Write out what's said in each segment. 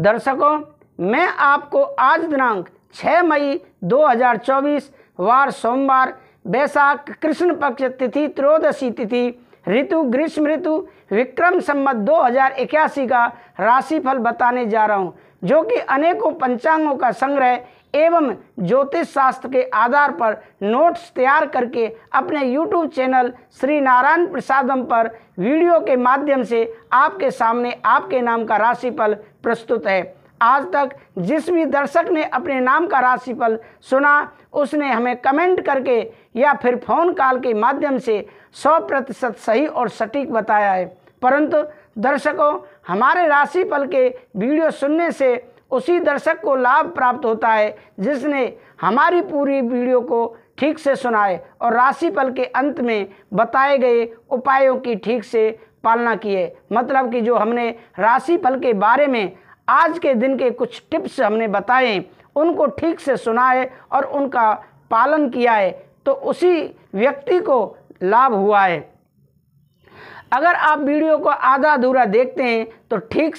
दर्शकों मैं आपको आज दिनांक 6 मई 2024 वार सोमवार बैसाख कृष्ण पक्ष तिथि त्रयोदशी तिथि ऋतु ग्रीष्म ऋतु विक्रम संबत दो का राशिफल बताने जा रहा हूँ जो कि अनेकों पंचांगों का संग्रह एवं ज्योतिष शास्त्र के आधार पर नोट्स तैयार करके अपने यूट्यूब चैनल श्री नारायण प्रसादम पर वीडियो के माध्यम से आपके सामने आपके नाम का राशिफल प्रस्तुत है आज तक जिस भी दर्शक ने अपने नाम का राशिफल सुना उसने हमें कमेंट करके या फिर फ़ोन कॉल के माध्यम से 100 प्रतिशत सही और सटीक बताया है परंतु दर्शकों हमारे राशिफल के वीडियो सुनने से उसी दर्शक को लाभ प्राप्त होता है जिसने हमारी पूरी वीडियो को ठीक से सुनाए और राशिफल के अंत में बताए गए उपायों की ठीक से पालना की है मतलब कि जो हमने राशिफल के बारे में आज के दिन के कुछ टिप्स हमने बताए उनको ठीक से सुनाए और उनका पालन किया है तो उसी व्यक्ति को लाभ हुआ है अगर आप वीडियो को आधा अधूरा देखते हैं तो ठीक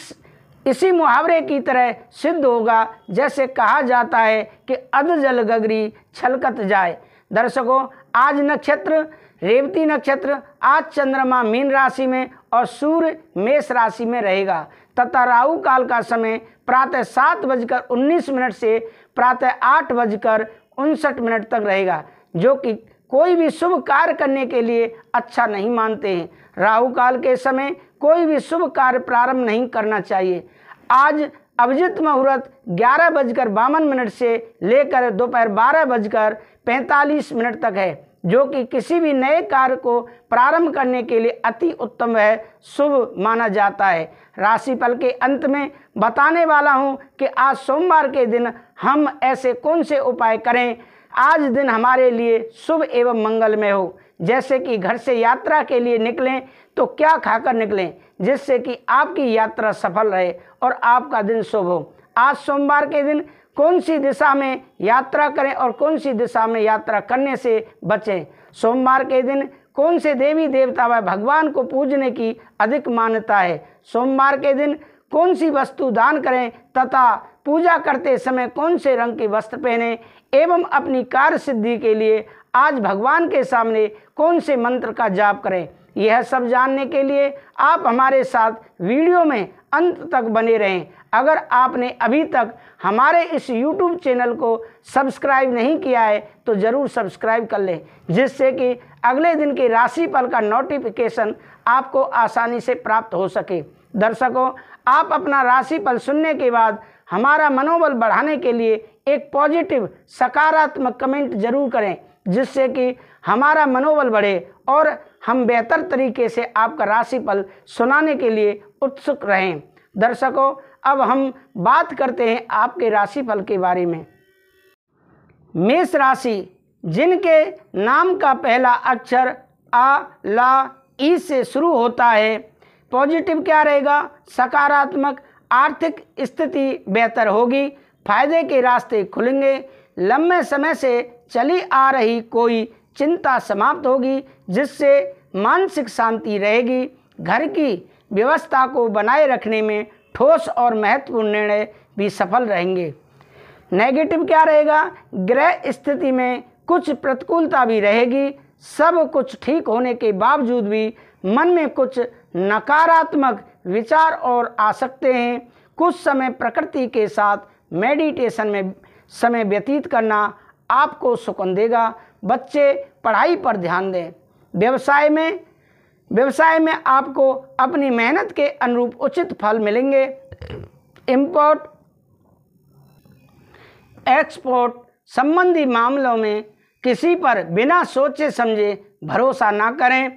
इसी मुहावरे की तरह सिद्ध होगा जैसे कहा जाता है कि अध जल गगरी छलकत जाए दर्शकों आज नक्षत्र रेवती नक्षत्र आज चंद्रमा मीन राशि में और सूर्य मेष राशि में रहेगा तथा राहु काल का समय प्रातः सात बजकर उन्नीस मिनट से प्रातः आठ बजकर उनसठ मिनट तक रहेगा जो कि कोई भी शुभ कार्य करने के लिए अच्छा नहीं मानते हैं राहु काल के समय कोई भी शुभ कार्य प्रारंभ नहीं करना चाहिए आज अभिजीत मुहूर्त ग्यारह बजकर बावन मिनट से लेकर दोपहर बारह बजकर पैंतालीस मिनट तक है जो कि किसी भी नए कार्य को प्रारंभ करने के लिए अति उत्तम है शुभ माना जाता है राशिफल के अंत में बताने वाला हूं कि आज सोमवार के दिन हम ऐसे कौन से उपाय करें आज दिन हमारे लिए शुभ एवं मंगलमय हो जैसे कि घर से यात्रा के लिए निकलें तो क्या खाकर निकलें जिससे कि आपकी यात्रा सफल रहे और आपका दिन शुभ हो आज सोमवार के दिन कौन सी दिशा में यात्रा करें और कौन सी दिशा में यात्रा करने से बचें सोमवार के दिन कौन से देवी देवता व भगवान को पूजने की अधिक मान्यता है सोमवार के दिन कौन सी वस्तु दान करें तथा पूजा करते समय कौन से रंग के वस्त्र पहने एवं अपनी कार्य सिद्धि के लिए आज भगवान के सामने कौन से मंत्र का जाप करें यह सब जानने के लिए आप हमारे साथ वीडियो में अंत तक बने रहें अगर आपने अभी तक हमारे इस YouTube चैनल को सब्सक्राइब नहीं किया है तो ज़रूर सब्सक्राइब कर लें जिससे कि अगले दिन के राशिफल का नोटिफिकेशन आपको आसानी से प्राप्त हो सके दर्शकों आप अपना राशिफल सुनने के बाद हमारा मनोबल बढ़ाने के लिए एक पॉजिटिव सकारात्मक कमेंट जरूर करें जिससे कि हमारा मनोबल बढ़े और हम बेहतर तरीके से आपका राशिफल सुनाने के लिए उत्सुक रहें दर्शकों अब हम बात करते हैं आपके राशिफल के बारे में मेष राशि जिनके नाम का पहला अक्षर आ ला ई से शुरू होता है पॉजिटिव क्या रहेगा सकारात्मक आर्थिक स्थिति बेहतर होगी फायदे के रास्ते खुलेंगे लंबे समय से चली आ रही कोई चिंता समाप्त होगी जिससे मानसिक शांति रहेगी घर की व्यवस्था को बनाए रखने में ठोस और महत्वपूर्ण निर्णय भी सफल रहेंगे नेगेटिव क्या रहेगा ग्रह स्थिति में कुछ प्रतिकूलता भी रहेगी सब कुछ ठीक होने के बावजूद भी मन में कुछ नकारात्मक विचार और आ सकते हैं कुछ समय प्रकृति के साथ मेडिटेशन में समय व्यतीत करना आपको सुकून देगा बच्चे पढ़ाई पर ध्यान दें व्यवसाय में व्यवसाय में आपको अपनी मेहनत के अनुरूप उचित फल मिलेंगे इम्पोर्ट एक्सपोर्ट संबंधी मामलों में किसी पर बिना सोचे समझे भरोसा ना करें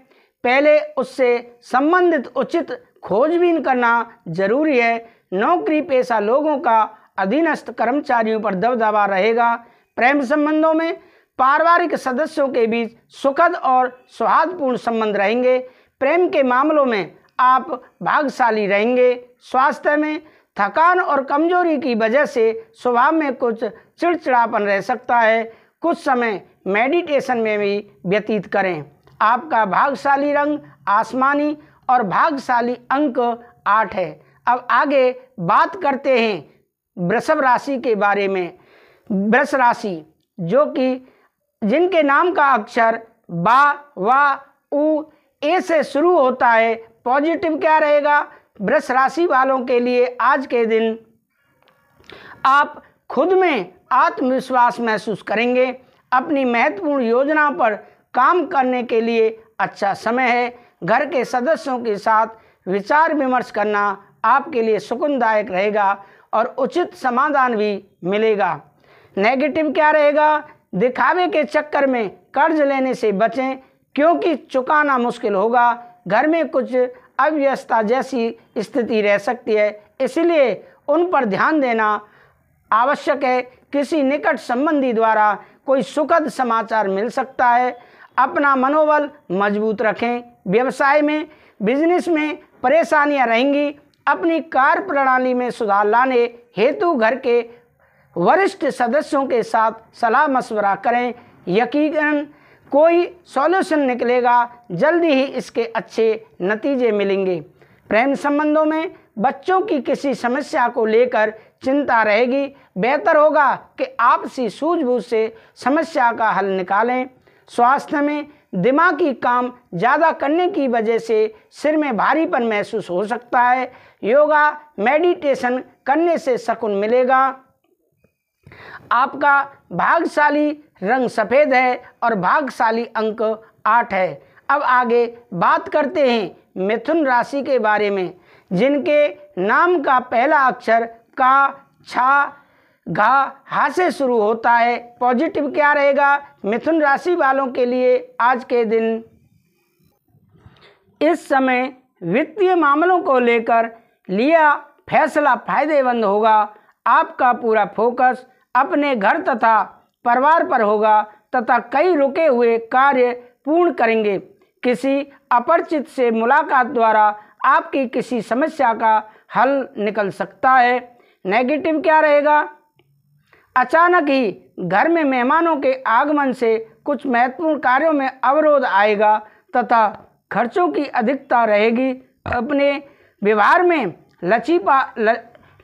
पहले उससे संबंधित उचित खोजबीन करना जरूरी है नौकरी पेशा लोगों का अधीनस्थ कर्मचारियों पर दबदबा रहेगा प्रेम संबंधों में पारिवारिक सदस्यों के बीच सुखद और सौहार्दपूर्ण संबंध रहेंगे प्रेम के मामलों में आप भागशाली रहेंगे स्वास्थ्य में थकान और कमजोरी की वजह से स्वभाव में कुछ चिड़चिड़ापन रह सकता है कुछ समय मेडिटेशन में भी व्यतीत करें आपका भागशाली रंग आसमानी और भागशाली अंक आठ है अब आगे बात करते हैं वृषभ राशि के बारे में वृष राशि जो कि जिनके नाम का अक्षर बा वा उ ए से शुरू होता है पॉजिटिव क्या रहेगा वृष राशि वालों के लिए आज के दिन आप खुद में आत्मविश्वास महसूस करेंगे अपनी महत्वपूर्ण योजना पर काम करने के लिए अच्छा समय है घर के सदस्यों के साथ विचार विमर्श करना आपके लिए सुकूनदायक रहेगा और उचित समाधान भी मिलेगा नेगेटिव क्या रहेगा दिखावे के चक्कर में कर्ज लेने से बचें क्योंकि चुकाना मुश्किल होगा घर में कुछ अव्यवस्था जैसी स्थिति रह सकती है इसलिए उन पर ध्यान देना आवश्यक है किसी निकट संबंधी द्वारा कोई सुखद समाचार मिल सकता है अपना मनोबल मजबूत रखें व्यवसाय में बिजनेस में परेशानियां रहेंगी अपनी कार्य प्रणाली में सुधार लाने हेतु घर के वरिष्ठ सदस्यों के साथ सलाह मशवरा करें यकीन कोई सॉल्यूशन निकलेगा जल्दी ही इसके अच्छे नतीजे मिलेंगे प्रेम संबंधों में बच्चों की किसी समस्या को लेकर चिंता रहेगी बेहतर होगा कि आपसी सूझबूझ से समस्या का हल निकालें स्वास्थ्य में दिमागी काम ज़्यादा करने की वजह से सिर में भारीपन महसूस हो सकता है योगा मेडिटेशन करने से सकून मिलेगा आपका भागशाली रंग सफ़ेद है और भागशाली अंक आठ है अब आगे बात करते हैं मिथुन राशि के बारे में जिनके नाम का पहला अक्षर का छा घा हा से शुरू होता है पॉजिटिव क्या रहेगा मिथुन राशि वालों के लिए आज के दिन इस समय वित्तीय मामलों को लेकर लिया फैसला फायदेमंद होगा आपका पूरा फोकस अपने घर तथा परिवार पर होगा तथा कई रुके हुए कार्य पूर्ण करेंगे किसी अपरिचित से मुलाकात द्वारा आपकी किसी समस्या का हल निकल सकता है नेगेटिव क्या रहेगा अचानक ही घर में मेहमानों के आगमन से कुछ महत्वपूर्ण कार्यों में अवरोध आएगा तथा खर्चों की अधिकता रहेगी अपने व्यवहार में लचीपा ल,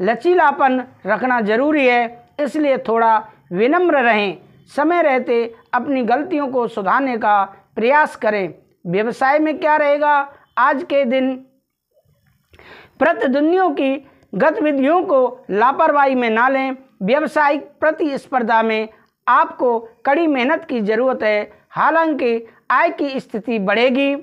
लचीलापन रखना जरूरी है इसलिए थोड़ा विनम्र रहें समय रहते अपनी गलतियों को सुधारने का प्रयास करें व्यवसाय में क्या रहेगा आज के दिन प्रतिद्वंदियों की गतिविधियों को लापरवाही में ना लें व्यावसायिक प्रतिस्पर्धा में आपको कड़ी मेहनत की ज़रूरत है हालांकि आय की स्थिति बढ़ेगी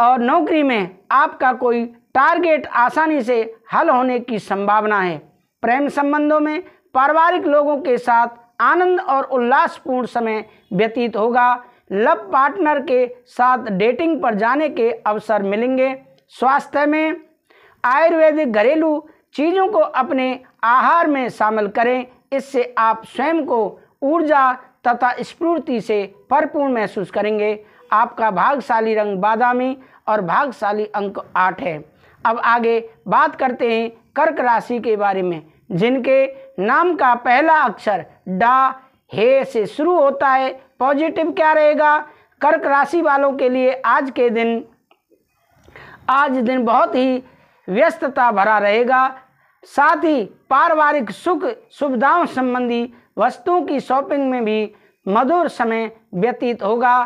और नौकरी में आपका कोई टारगेट आसानी से हल होने की संभावना है प्रेम संबंधों में पारिवारिक लोगों के साथ आनंद और उल्लासपूर्ण समय व्यतीत होगा लव पार्टनर के साथ डेटिंग पर जाने के अवसर मिलेंगे स्वास्थ्य में आयुर्वेदिक घरेलू चीज़ों को अपने आहार में शामिल करें इससे आप स्वयं को ऊर्जा तथा स्फूर्ति से परिपूर्ण महसूस करेंगे आपका भागशाली रंग बादामी और भागशाली अंक आठ है अब आगे बात करते हैं कर्क राशि के बारे में जिनके नाम का पहला अक्षर डा हे से शुरू होता है पॉजिटिव क्या रहेगा कर्क राशि वालों के लिए आज के दिन आज दिन बहुत ही व्यस्तता भरा रहेगा साथ ही पारिवारिक सुख सुविधाओं संबंधी वस्तुओं की शॉपिंग में भी मधुर समय व्यतीत होगा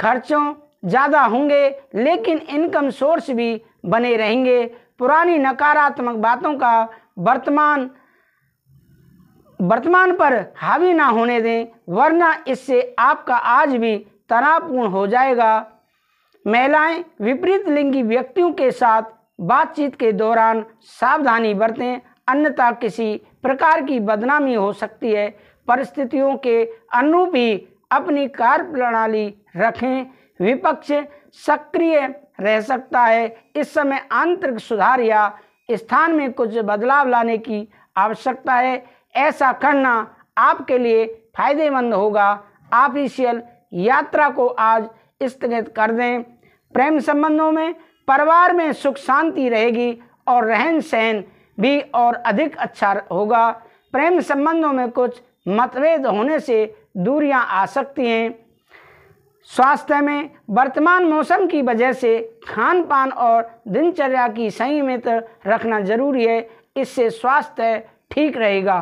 खर्चों ज़्यादा होंगे लेकिन इनकम सोर्स भी बने रहेंगे पुरानी नकारात्मक बातों का वर्तमान वर्तमान पर हावी ना होने दें वरना इससे आपका आज भी तनावपूर्ण हो जाएगा महिलाएं विपरीत लिंगी व्यक्तियों के साथ बातचीत के दौरान सावधानी बरतें अन्यथा किसी प्रकार की बदनामी हो सकती है परिस्थितियों के अनुरूप ही अपनी कार्य प्रणाली रखें विपक्ष सक्रिय रह सकता है इस समय आंतरिक सुधार या स्थान में कुछ बदलाव लाने की आवश्यकता है ऐसा करना आपके लिए फायदेमंद होगा ऑफिशियल यात्रा को आज स्थगित कर दें प्रेम संबंधों में परिवार में सुख शांति रहेगी और रहन सहन भी और अधिक अच्छा होगा प्रेम संबंधों में कुछ मतभेद होने से दूरियां आ सकती हैं स्वास्थ्य में वर्तमान मौसम की वजह से खान पान और दिनचर्या की संयमित रखना जरूरी है इससे स्वास्थ्य ठीक रहेगा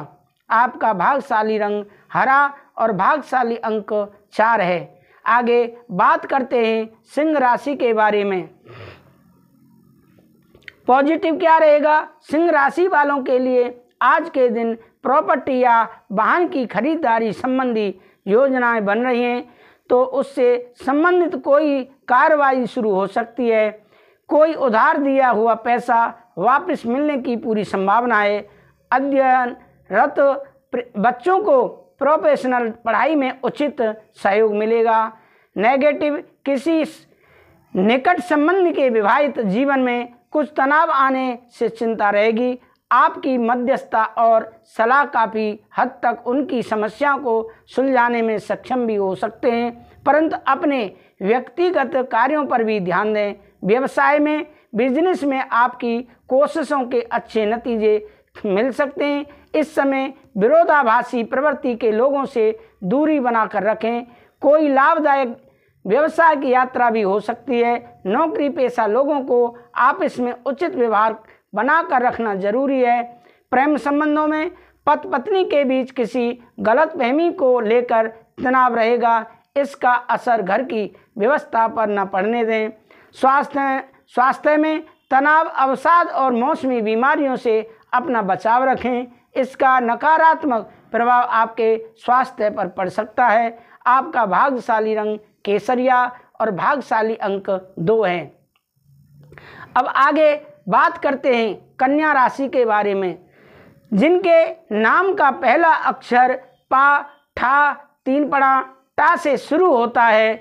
आपका भागशाली रंग हरा और भागशाली अंक चार है आगे बात करते हैं सिंह राशि के बारे में पॉजिटिव क्या रहेगा सिंह राशि वालों के लिए आज के दिन प्रॉपर्टी या वाहन की खरीदारी संबंधी योजनाएं बन रही हैं तो उससे संबंधित कोई कार्रवाई शुरू हो सकती है कोई उधार दिया हुआ पैसा वापस मिलने की पूरी संभावना है अध्ययन रत बच्चों को प्रोफेशनल पढ़ाई में उचित सहयोग मिलेगा नेगेटिव किसी निकट संबंध के विवाहित जीवन में कुछ तनाव आने से चिंता रहेगी आपकी मध्यस्थता और सलाह काफ़ी हद तक उनकी समस्याओं को सुलझाने में सक्षम भी हो सकते हैं परंतु अपने व्यक्तिगत कार्यों पर भी ध्यान दें व्यवसाय में बिजनेस में आपकी कोशिशों के अच्छे नतीजे मिल सकते हैं इस समय विरोधाभासी प्रवृत्ति के लोगों से दूरी बनाकर रखें कोई लाभदायक व्यवसाय की यात्रा भी हो सकती है नौकरी पेशा लोगों को आपस में उचित व्यवहार बनाकर रखना जरूरी है प्रेम संबंधों में पति पत्नी के बीच किसी गलत फहमी को लेकर तनाव रहेगा इसका असर घर की व्यवस्था पर न पड़ने दें स्वास्थ्य स्वास्थ्य में तनाव अवसाद और मौसमी बीमारियों से अपना बचाव रखें इसका नकारात्मक प्रभाव आपके स्वास्थ्य पर पड़ सकता है आपका भाग्यशाली रंग केसरिया और भाग्यशाली अंक दो हैं अब आगे बात करते हैं कन्या राशि के बारे में जिनके नाम का पहला अक्षर पा ठा तीन पड़ा टा से शुरू होता है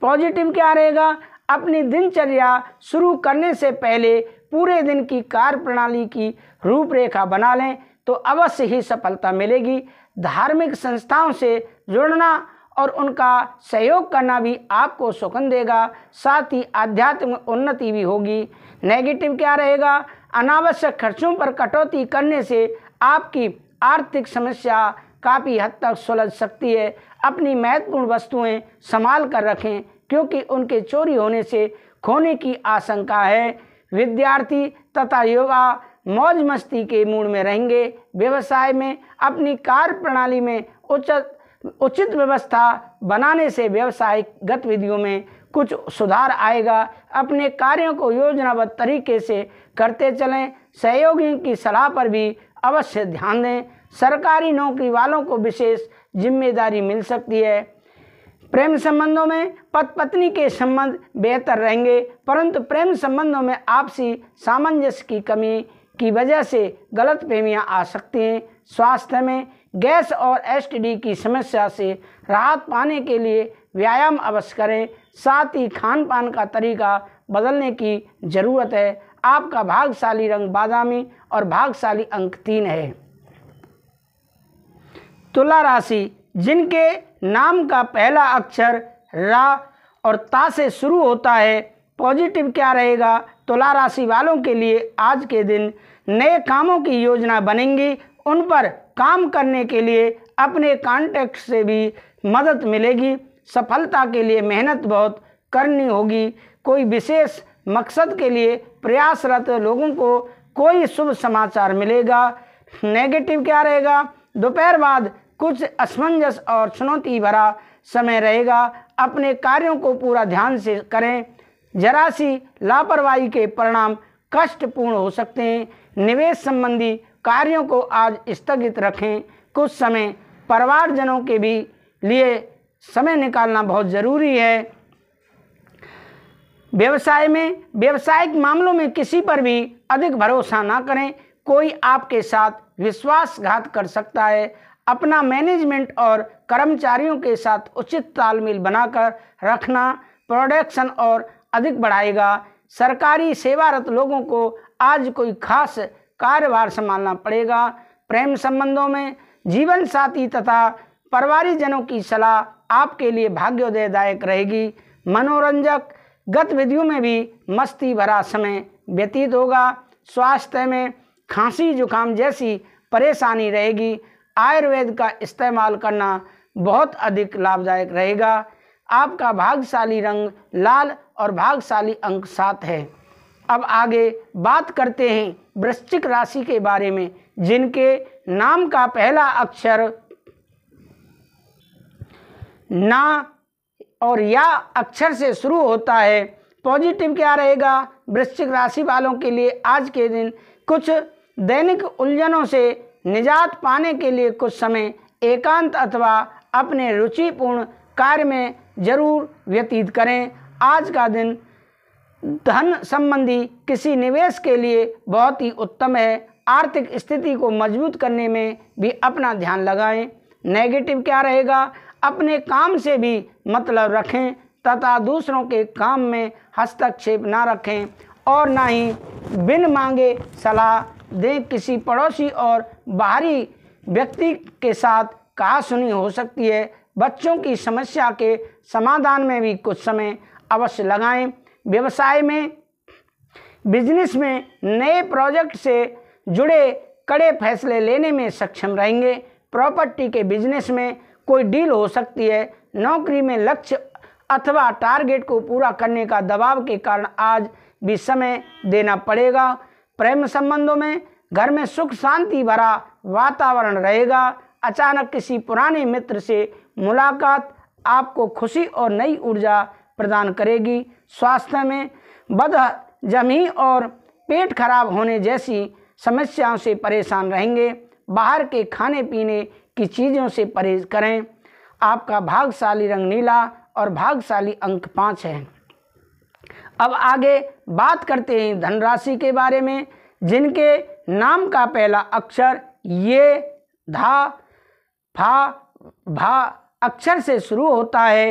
पॉजिटिव क्या रहेगा अपनी दिनचर्या शुरू करने से पहले पूरे दिन की कार्य प्रणाली की रूपरेखा बना लें तो अवश्य ही सफलता मिलेगी धार्मिक संस्थाओं से जुड़ना और उनका सहयोग करना भी आपको सुकन देगा साथ ही आध्यात्मिक उन्नति भी होगी नेगेटिव क्या रहेगा अनावश्यक खर्चों पर कटौती करने से आपकी आर्थिक समस्या काफ़ी हद तक सुलझ सकती है अपनी महत्वपूर्ण वस्तुएं संभाल कर रखें क्योंकि उनके चोरी होने से खोने की आशंका है विद्यार्थी तथा युवा मौज मस्ती के मूड में रहेंगे व्यवसाय में अपनी कार्य प्रणाली में उचित उचित व्यवस्था बनाने से व्यवसायिक गतिविधियों में कुछ सुधार आएगा अपने कार्यों को योजनाबद्ध तरीके से करते चलें सहयोगियों की सलाह पर भी अवश्य ध्यान दें सरकारी नौकरी वालों को विशेष जिम्मेदारी मिल सकती है प्रेम संबंधों में पत पत्नी के संबंध बेहतर रहेंगे परंतु प्रेम संबंधों में आपसी सामंजस्य की कमी की वजह से गलत फहमियाँ आ सकती हैं स्वास्थ्य में गैस और एस की समस्या से राहत पाने के लिए व्यायाम अवश्य करें साथ ही खान पान का तरीका बदलने की ज़रूरत है आपका भागशाली रंग बादामी और भागशाली अंक तीन है तुला राशि जिनके नाम का पहला अक्षर रा और ता से शुरू होता है पॉजिटिव क्या रहेगा तुला राशि वालों के लिए आज के दिन नए कामों की योजना बनेंगी उन पर काम करने के लिए अपने कांटेक्ट से भी मदद मिलेगी सफलता के लिए मेहनत बहुत करनी होगी कोई विशेष मकसद के लिए प्रयासरत लोगों को कोई शुभ समाचार मिलेगा नेगेटिव क्या रहेगा दोपहर बाद कुछ असमंजस और चुनौती भरा समय रहेगा अपने कार्यों को पूरा ध्यान से करें जरा सी लापरवाही के परिणाम कष्टपूर्ण हो सकते हैं निवेश संबंधी कार्यों को आज स्थगित रखें कुछ समय परिवारजनों के भी लिए समय निकालना बहुत ज़रूरी है व्यवसाय में व्यवसायिक मामलों में किसी पर भी अधिक भरोसा ना करें कोई आपके साथ विश्वासघात कर सकता है अपना मैनेजमेंट और कर्मचारियों के साथ उचित तालमेल बनाकर रखना प्रोडक्शन और अधिक बढ़ाएगा सरकारी सेवारत लोगों को आज कोई खास कार्यभार संभालना पड़ेगा प्रेम संबंधों में जीवन साथी तथा परिवारिक जनों की सलाह आपके लिए भाग्योदयदायक रहेगी मनोरंजक गतिविधियों में भी मस्ती भरा समय व्यतीत होगा स्वास्थ्य में खांसी जुकाम जैसी परेशानी रहेगी आयुर्वेद का इस्तेमाल करना बहुत अधिक लाभदायक रहेगा आपका भाग्यशाली रंग लाल और भागशाली अंक सात है अब आगे बात करते हैं वृश्चिक राशि के बारे में जिनके नाम का पहला अक्षर ना और या अक्षर से शुरू होता है पॉजिटिव क्या रहेगा वृश्चिक राशि वालों के लिए आज के दिन कुछ दैनिक उलझनों से निजात पाने के लिए कुछ समय एकांत अथवा अपने रुचिपूर्ण कार्य में जरूर व्यतीत करें आज का दिन धन संबंधी किसी निवेश के लिए बहुत ही उत्तम है आर्थिक स्थिति को मजबूत करने में भी अपना ध्यान लगाएं नेगेटिव क्या रहेगा अपने काम से भी मतलब रखें तथा दूसरों के काम में हस्तक्षेप ना रखें और ना ही बिन मांगे सलाह दें किसी पड़ोसी और बाहरी व्यक्ति के साथ कहा सुनी हो सकती है बच्चों की समस्या के समाधान में भी कुछ समय अवश्य लगाएं व्यवसाय में बिजनेस में नए प्रोजेक्ट से जुड़े कड़े फैसले लेने में सक्षम रहेंगे प्रॉपर्टी के बिजनेस में कोई डील हो सकती है नौकरी में लक्ष्य अथवा टारगेट को पूरा करने का दबाव के कारण आज भी समय देना पड़ेगा प्रेम संबंधों में घर में सुख शांति भरा वातावरण रहेगा अचानक किसी पुराने मित्र से मुलाकात आपको खुशी और नई ऊर्जा प्रदान करेगी स्वास्थ्य में बद जमी और पेट खराब होने जैसी समस्याओं से परेशान रहेंगे बाहर के खाने पीने की चीज़ों से परहेज करें आपका भागशाली रंग नीला और भागशाली अंक पाँच है अब आगे बात करते हैं धनराशि के बारे में जिनके नाम का पहला अक्षर ये धा फा भा अक्षर से शुरू होता है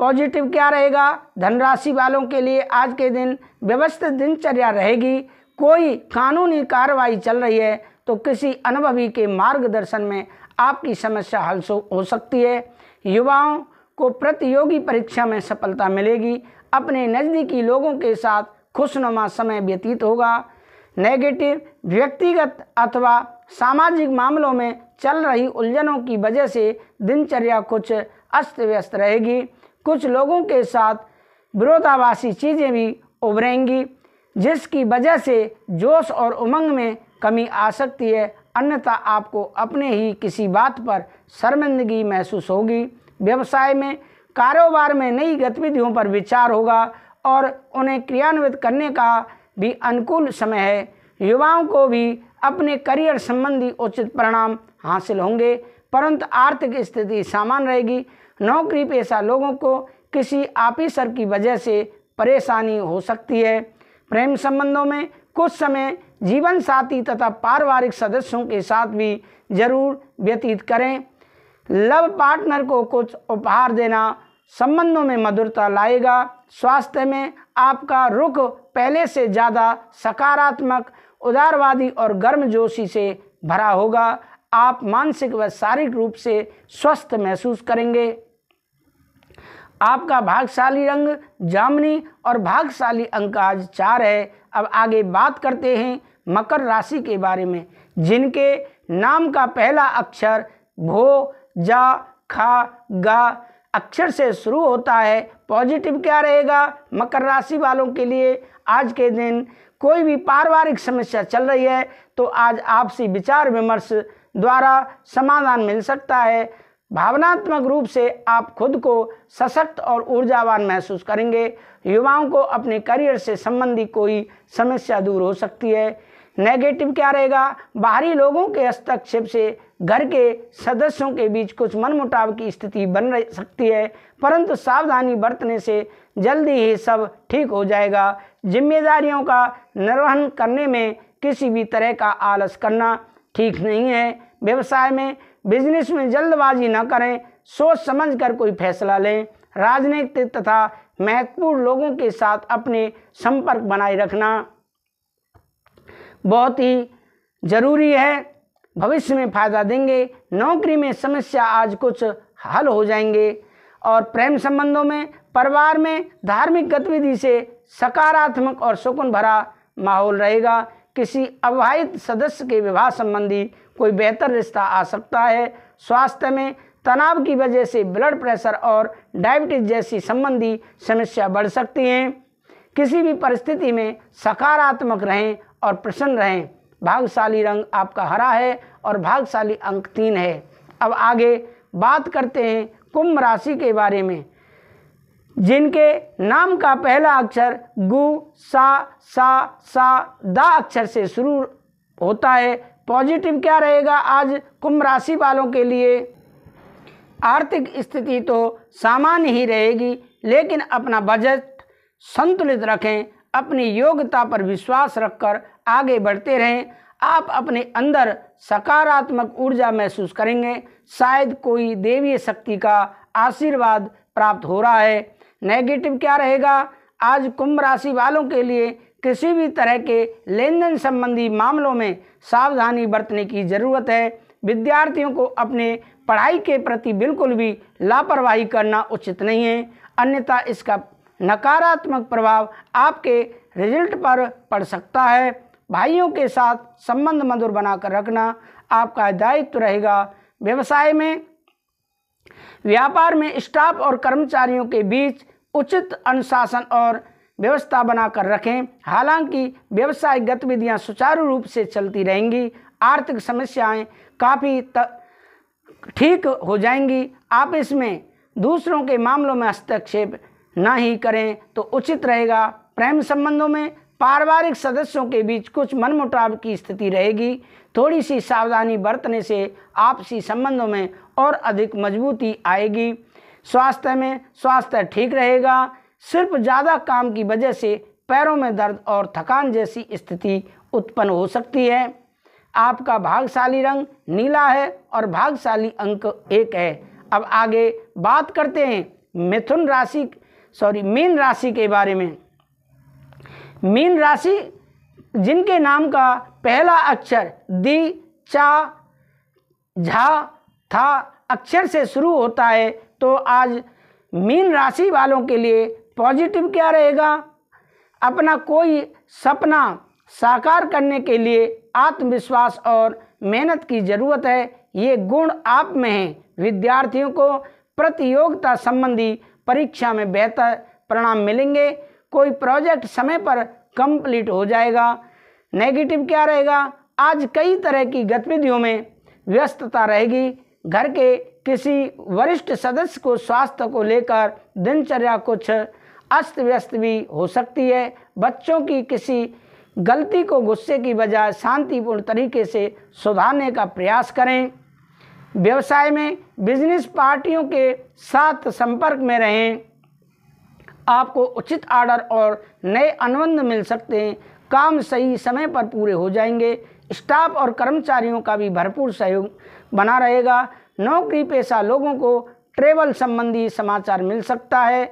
पॉजिटिव क्या रहेगा धनराशि वालों के लिए आज के दिन व्यवस्थित दिनचर्या रहेगी कोई कानूनी कार्रवाई चल रही है तो किसी अनुभवी के मार्गदर्शन में आपकी समस्या हल हो सकती है युवाओं को प्रतियोगी परीक्षा में सफलता मिलेगी अपने नज़दीकी लोगों के साथ खुशनुमा समय व्यतीत होगा नेगेटिव व्यक्तिगत अथवा सामाजिक मामलों में चल रही उलझनों की वजह से दिनचर्या कुछ अस्त व्यस्त रहेगी कुछ लोगों के साथ विरोधाभासी चीज़ें भी उभरेंगी जिसकी वजह से जोश और उमंग में कमी आ सकती है अन्यथा आपको अपने ही किसी बात पर शर्मिंदगी महसूस होगी व्यवसाय में कारोबार में नई गतिविधियों पर विचार होगा और उन्हें क्रियान्वित करने का भी अनुकूल समय है युवाओं को भी अपने करियर संबंधी उचित परिणाम हासिल होंगे परंतु आर्थिक स्थिति सामान्य रहेगी नौकरी पेशा लोगों को किसी आपिसर की वजह से परेशानी हो सकती है प्रेम संबंधों में कुछ समय जीवन साथी तथा पारिवारिक सदस्यों के साथ भी जरूर व्यतीत करें लव पार्टनर को कुछ उपहार देना संबंधों में मधुरता लाएगा स्वास्थ्य में आपका रुख पहले से ज़्यादा सकारात्मक उदारवादी और गर्मजोशी से भरा होगा आप मानसिक व शारीरिक रूप से स्वस्थ महसूस करेंगे आपका भागशाली रंग जामनी और भागशाली अंक आज चार है अब आगे बात करते हैं मकर राशि के बारे में जिनके नाम का पहला अक्षर भो जा खा गा अक्षर से शुरू होता है पॉजिटिव क्या रहेगा मकर राशि वालों के लिए आज के दिन कोई भी पारिवारिक समस्या चल रही है तो आज आपसी विचार विमर्श द्वारा समाधान मिल सकता है भावनात्मक रूप से आप खुद को सशक्त और ऊर्जावान महसूस करेंगे युवाओं को अपने करियर से संबंधी कोई समस्या दूर हो सकती है नेगेटिव क्या रहेगा बाहरी लोगों के हस्तक्षेप से घर के सदस्यों के बीच कुछ मनमुटाव की स्थिति बन रह सकती है परंतु सावधानी बरतने से जल्दी ही सब ठीक हो जाएगा जिम्मेदारियों का निर्वहन करने में किसी भी तरह का आलस करना ठीक नहीं है व्यवसाय में बिजनेस में जल्दबाजी न करें सोच समझकर कोई फैसला लें राजनीतिक तथा महत्वपूर्ण लोगों के साथ अपने संपर्क बनाए रखना बहुत ही जरूरी है भविष्य में फायदा देंगे नौकरी में समस्या आज कुछ हल हो जाएंगे और प्रेम संबंधों में परिवार में धार्मिक गतिविधि से सकारात्मक और सुकून भरा माहौल रहेगा किसी अवहित सदस्य के विवाह संबंधी कोई बेहतर रिश्ता आ सकता है स्वास्थ्य में तनाव की वजह से ब्लड प्रेशर और डायबिटीज जैसी संबंधी समस्या बढ़ सकती हैं किसी भी परिस्थिति में सकारात्मक रहें और प्रसन्न रहें भागशाली रंग आपका हरा है और भागशाली अंक तीन है अब आगे बात करते हैं कुंभ राशि के बारे में जिनके नाम का पहला अक्षर गु सा सा सा दा अक्षर से शुरू होता है पॉजिटिव क्या रहेगा आज कुंभ राशि वालों के लिए आर्थिक स्थिति तो सामान्य ही रहेगी लेकिन अपना बजट संतुलित रखें अपनी योग्यता पर विश्वास रखकर आगे बढ़ते रहें आप अपने अंदर सकारात्मक ऊर्जा महसूस करेंगे शायद कोई देवीय शक्ति का आशीर्वाद प्राप्त हो रहा है नेगेटिव क्या रहेगा आज कुंभ राशि वालों के लिए किसी भी तरह के लेन देन संबंधी मामलों में सावधानी बरतने की ज़रूरत है विद्यार्थियों को अपने पढ़ाई के प्रति बिल्कुल भी लापरवाही करना उचित नहीं है अन्यथा इसका नकारात्मक प्रभाव आपके रिजल्ट पर पड़ सकता है भाइयों के साथ संबंध मधुर बनाकर रखना आपका दायित्व रहेगा व्यवसाय में व्यापार में स्टाफ और कर्मचारियों के बीच उचित अनुशासन और व्यवस्था बनाकर रखें हालांकि व्यवसायिक गतिविधियां सुचारू रूप से चलती रहेंगी आर्थिक समस्याएं काफ़ी ठीक हो जाएंगी आप इसमें दूसरों के मामलों में हस्तक्षेप ना ही करें तो उचित रहेगा प्रेम संबंधों में पारिवारिक सदस्यों के बीच कुछ मनमुटाव की स्थिति रहेगी थोड़ी सी सावधानी बरतने से आपसी संबंधों में और अधिक मजबूती आएगी स्वास्थ्य में स्वास्थ्य ठीक रहेगा सिर्फ ज़्यादा काम की वजह से पैरों में दर्द और थकान जैसी स्थिति उत्पन्न हो सकती है आपका भागशाली रंग नीला है और भागशाली अंक एक है अब आगे बात करते हैं मिथुन राशि सॉरी मीन राशि के बारे में मीन राशि जिनके नाम का पहला अक्षर दी चा झा था अक्षर से शुरू होता है तो आज मीन राशि वालों के लिए पॉजिटिव क्या रहेगा अपना कोई सपना साकार करने के लिए आत्मविश्वास और मेहनत की ज़रूरत है ये गुण आप में हैं विद्यार्थियों को प्रतियोगिता संबंधी परीक्षा में बेहतर परिणाम मिलेंगे कोई प्रोजेक्ट समय पर कंप्लीट हो जाएगा नेगेटिव क्या रहेगा आज कई तरह की गतिविधियों में व्यस्तता रहेगी घर के किसी वरिष्ठ सदस्य को स्वास्थ्य को लेकर दिनचर्या कुछ अस्त व्यस्त भी हो सकती है बच्चों की किसी गलती को गुस्से की बजाय शांतिपूर्ण तरीके से सुधारने का प्रयास करें व्यवसाय में बिजनेस पार्टियों के साथ संपर्क में रहें आपको उचित आर्डर और नए अनुबंध मिल सकते हैं काम सही समय पर पूरे हो जाएंगे स्टाफ और कर्मचारियों का भी भरपूर सहयोग बना रहेगा नौकरी पेशा लोगों को ट्रेवल संबंधी समाचार मिल सकता है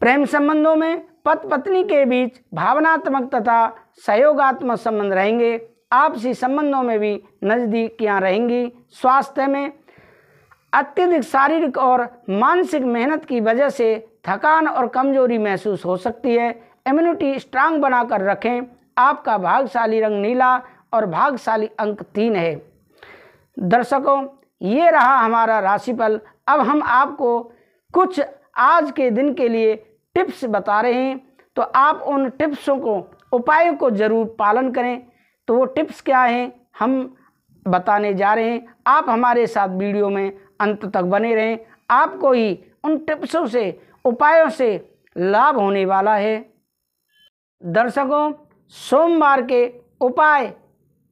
प्रेम संबंधों में पत पत्नी के बीच भावनात्मक तथा सहयोगात्मक संबंध रहेंगे आपसी संबंधों में भी नज़दीकियाँ रहेंगी स्वास्थ्य में अत्यधिक शारीरिक और मानसिक मेहनत की वजह से थकान और कमजोरी महसूस हो सकती है इम्यूनिटी स्ट्रांग बनाकर रखें आपका भागशाली रंग नीला और भागशाली अंक तीन है दर्शकों ये रहा हमारा राशिफल अब हम आपको कुछ आज के दिन के लिए टिप्स बता रहे हैं तो आप उन टिप्सों को उपायों को ज़रूर पालन करें तो वो टिप्स क्या हैं हम बताने जा रहे हैं आप हमारे साथ वीडियो में अंत तक बने रहें आपको ही उन टिप्सों से उपायों से लाभ होने वाला है दर्शकों सोमवार के उपाय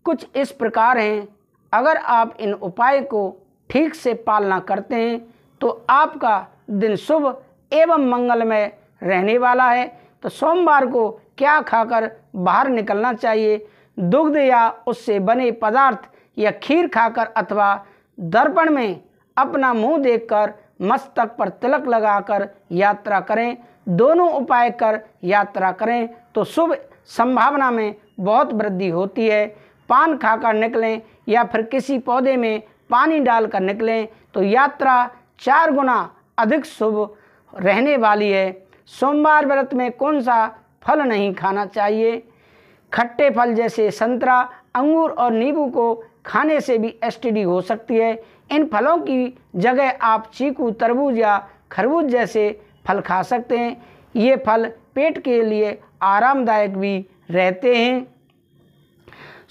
कुछ इस प्रकार हैं अगर आप इन उपाय को ठीक से पालना करते हैं तो आपका दिन शुभ एवं मंगलमय रहने वाला है तो सोमवार को क्या खाकर बाहर निकलना चाहिए दुग्ध या उससे बने पदार्थ या खीर खाकर अथवा दर्पण में अपना मुंह देखकर मस्तक पर तिलक लगाकर यात्रा करें दोनों उपाय कर यात्रा करें तो शुभ संभावना में बहुत वृद्धि होती है पान खाकर निकलें या फिर किसी पौधे में पानी डालकर निकलें तो यात्रा चार गुना अधिक शुभ रहने वाली है सोमवार व्रत में कौन सा फल नहीं खाना चाहिए खट्टे फल जैसे संतरा अंगूर और नींबू को खाने से भी एस हो सकती है इन फलों की जगह आप चीकू तरबूज या खरबूज जैसे फल खा सकते हैं ये फल पेट के लिए आरामदायक भी रहते हैं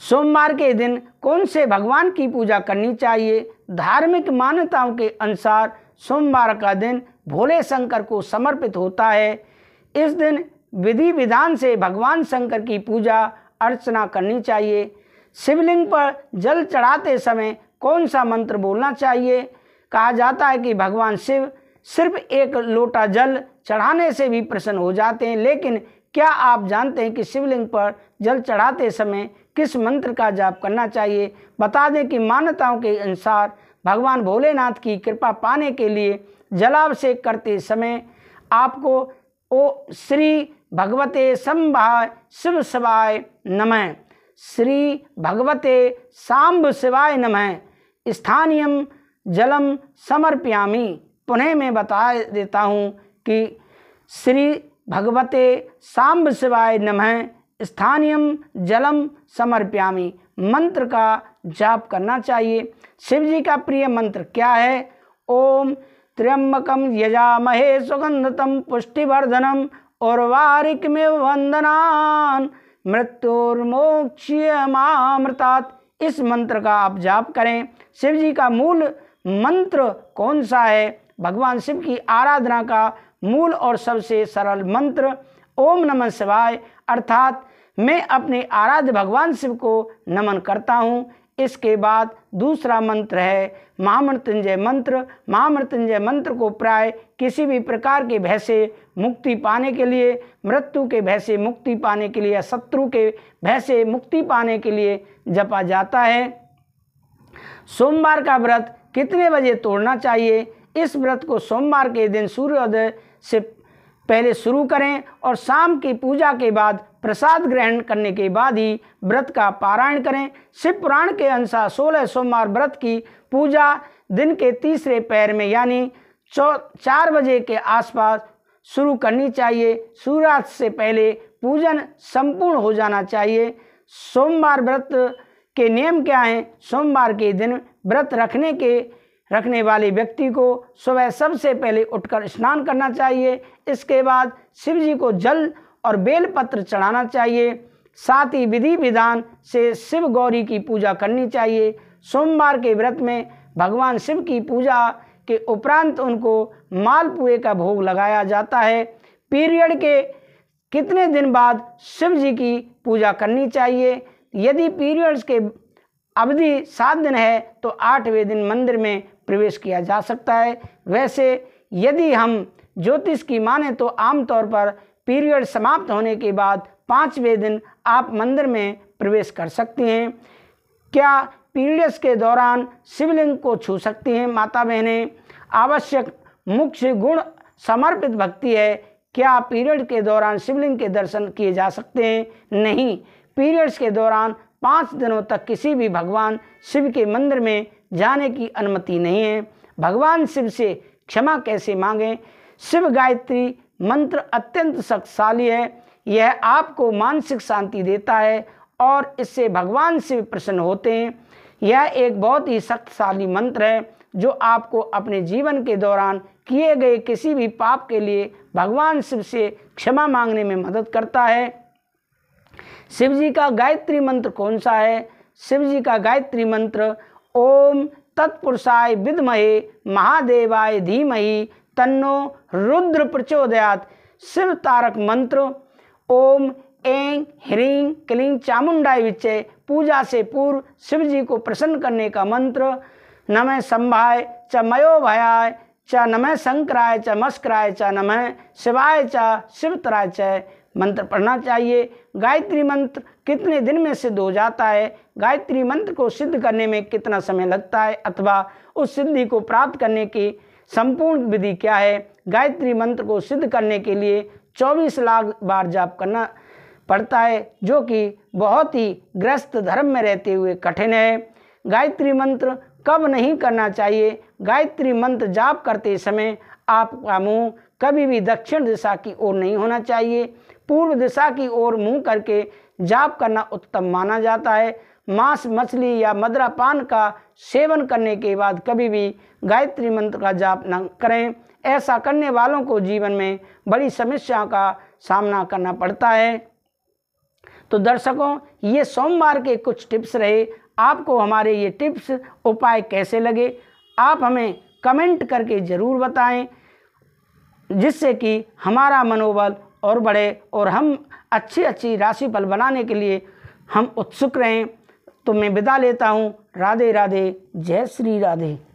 सोमवार के दिन कौन से भगवान की पूजा करनी चाहिए धार्मिक मान्यताओं के अनुसार सोमवार का दिन भोले शंकर को समर्पित होता है इस दिन विधि विधान से भगवान शंकर की पूजा अर्चना करनी चाहिए शिवलिंग पर जल चढ़ाते समय कौन सा मंत्र बोलना चाहिए कहा जाता है कि भगवान शिव सिर्फ एक लोटा जल चढ़ाने से भी प्रसन्न हो जाते हैं लेकिन क्या आप जानते हैं कि शिवलिंग पर जल चढ़ाते समय किस मंत्र का जाप करना चाहिए बता दें कि मान्यताओं के अनुसार भगवान भोलेनाथ की कृपा पाने के लिए जलाभिषेक करते समय आपको ओ श्री भगवते संभाय शिव शिवाय नमः श्री भगवते सांब शिवाय नमः स्थानीय जलम समर्पयामी पुनः मैं बता देता हूँ कि श्री भगवते सांब शिवाय नमः स्थानीय जलम समर्पयामी मंत्र का जाप करना चाहिए शिव जी का प्रिय मंत्र क्या है ओम त्र्यंबक यजामहे सुगंधतम पुष्टिवर्धनम और वारिक में वंदनान मृत्युर्मोक्ष्य मामृतात् इस मंत्र का आप जाप करें शिव जी का मूल मंत्र कौन सा है भगवान शिव की आराधना का मूल और सबसे सरल मंत्र ओम नमः शिवाय अर्थात मैं अपने आराध्य भगवान शिव को नमन करता हूँ इसके बाद दूसरा मंत्र है महामृत्युंजय मंत्र महामृत्युंजय मंत्र को प्राय किसी भी प्रकार के भय से मुक्ति पाने के लिए मृत्यु के भय से मुक्ति पाने के लिए या शत्रु के भय से मुक्ति पाने के लिए जपा जाता है सोमवार का व्रत कितने बजे तोड़ना चाहिए इस व्रत को सोमवार के दिन सूर्योदय से पहले शुरू करें और शाम की पूजा के बाद प्रसाद ग्रहण करने के बाद ही व्रत का पारायण करें शिव पुराण के अनुसार सोलह सोमवार व्रत की पूजा दिन के तीसरे पैर में यानी चौ चार बजे के आसपास शुरू करनी चाहिए सूर्यास्त से पहले पूजन संपूर्ण हो जाना चाहिए सोमवार व्रत के नियम क्या हैं सोमवार के दिन व्रत रखने के रखने वाले व्यक्ति को सुबह सबसे पहले उठकर स्नान करना चाहिए इसके बाद शिव जी को जल और बेलपत्र चढ़ाना चाहिए साथ ही विधि विधान से शिव गौरी की पूजा करनी चाहिए सोमवार के व्रत में भगवान शिव की पूजा के उपरांत उनको मालपुए का भोग लगाया जाता है पीरियड के कितने दिन बाद शिव जी की पूजा करनी चाहिए यदि पीरियड्स के अवधि सात दिन है तो आठवें दिन मंदिर में प्रवेश किया जा सकता है वैसे यदि हम ज्योतिष की माने तो आमतौर पर पीरियड समाप्त होने के बाद पाँचवें दिन आप मंदिर में प्रवेश कर सकती हैं क्या पीरियड्स के दौरान शिवलिंग को छू सकती हैं माता बहनें आवश्यक मुख्य गुण समर्पित भक्ति है क्या पीरियड के दौरान शिवलिंग के दर्शन किए जा सकते हैं नहीं पीरियड्स के दौरान पाँच दिनों तक किसी भी भगवान शिव के मंदिर में जाने की अनुमति नहीं है भगवान शिव से क्षमा कैसे मांगें शिव गायत्री मंत्र अत्यंत शक्तिशाली है यह आपको मानसिक शांति देता है और इससे भगवान से प्रसन्न होते हैं यह एक बहुत ही शक्तिशाली मंत्र है जो आपको अपने जीवन के दौरान किए गए किसी भी पाप के लिए भगवान शिव से क्षमा मांगने में मदद करता है शिव जी का गायत्री मंत्र कौन सा है शिव जी का गायत्री मंत्र ओम तत्पुरुषाय विदमहे महादेवाय धीमहि तन्नो रुद्र प्रचोदयात शिव तारक मंत्र ओम ऐं ह्रीं क्लीं चामुंडाई विचय पूजा से पूर्व शिव जी को प्रसन्न करने का मंत्र नमः संभाय च मयो भयाय च नमः शंकराय च मस्कराय च नमः शिवाय च शिवतराय च मंत्र पढ़ना चाहिए गायत्री मंत्र कितने दिन में सिद्ध हो जाता है गायत्री मंत्र को सिद्ध करने में कितना समय लगता है अथवा उस सिद्धि को प्राप्त करने की संपूर्ण विधि क्या है गायत्री मंत्र को सिद्ध करने के लिए 24 लाख बार जाप करना पड़ता है जो कि बहुत ही ग्रस्त धर्म में रहते हुए कठिन है गायत्री मंत्र कब नहीं करना चाहिए गायत्री मंत्र जाप करते समय आपका मुंह कभी भी दक्षिण दिशा की ओर नहीं होना चाहिए पूर्व दिशा की ओर मुंह करके जाप करना उत्तम माना जाता है मांस मछली या मदरा पान का सेवन करने के बाद कभी भी गायत्री मंत्र का जाप न करें ऐसा करने वालों को जीवन में बड़ी समस्याओं का सामना करना पड़ता है तो दर्शकों ये सोमवार के कुछ टिप्स रहे आपको हमारे ये टिप्स उपाय कैसे लगे आप हमें कमेंट करके ज़रूर बताएं जिससे कि हमारा मनोबल और बढ़े और हम अच्छी अच्छी राशि फल बनाने के लिए हम उत्सुक रहें तो मैं विदा लेता हूँ राधे राधे जय श्री राधे